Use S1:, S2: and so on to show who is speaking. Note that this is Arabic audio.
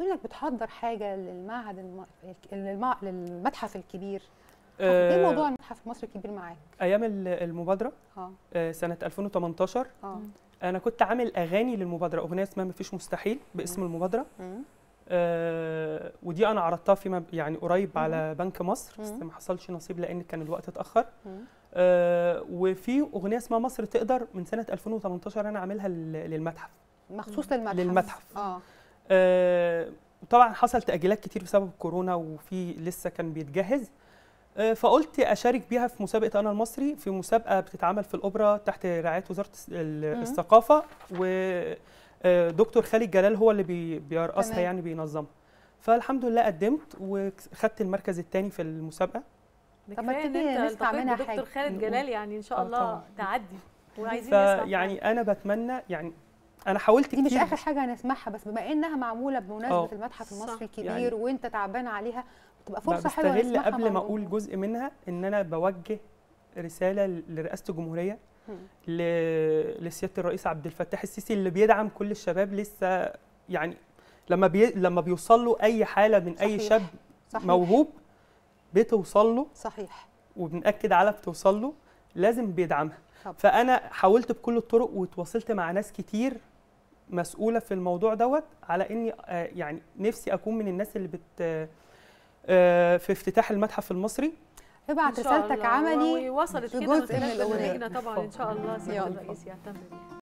S1: بتقول انك بتحضر حاجه للمعهد الم... للم... للمتحف الكبير
S2: آه، ايه موضوع
S1: المتحف المصري الكبير معاك؟
S2: ايام المبادره اه, آه، سنه 2018 اه انا كنت عامل اغاني للمبادره اغنيه اسمها مفيش مستحيل باسم المبادره آه ودي انا عرضتها فيما يعني قريب مم. على بنك مصر بس ما حصلش نصيب لان كان الوقت اتاخر آه وفي اغنيه اسمها مصر تقدر من سنه 2018 انا عاملها للمتحف
S1: مخصوص للمتحف للمتحف اه
S2: آه، طبعا حصل تاجيلات كتير بسبب الكورونا وفي لسه كان بيتجهز آه، فقلت اشارك بيها في مسابقه انا المصري في مسابقه بتتعمل في الاوبرا تحت رعايه وزاره الثقافه ودكتور آه، خالد جلال هو اللي بيرقصها يعني بينظمها فالحمد لله قدمت وخدت المركز الثاني في المسابقه
S1: طب ما تيجي نسمع منها حاجه دكتور خالد جلال يعني ان شاء الله تعدي وعايزين
S2: يعني انا بتمنى يعني انا حاولت كتير مش اخر
S1: حاجه هنسمعها بس بما انها معموله بمناسبه أوه. المتحف المصري الكبير يعني وانت تعبان عليها تبقى فرصه حلوه نسمعها قبل ما
S2: اقول جزء منها ان انا بوجه رساله لرئاسه الجمهوريه ل... لسياده الرئيس عبد الفتاح السيسي اللي بيدعم كل الشباب لسه يعني لما بي... لما بيوصل له اي حاله من صحيح. اي شاب صحيح. موهوب بتوصل له صحيح وبنأكد على بتوصل له لازم بيدعمها طب. فانا حاولت بكل الطرق وتواصلت مع ناس كتير مسؤوله في الموضوع دوت على اني آه، يعني نفسي اكون من الناس اللي بت آه، في افتتاح المتحف المصري ابعت رسالتك عملي وصلت كده من الاغنيه طبعا ان شاء الله سيد الرئيس
S1: يعتمد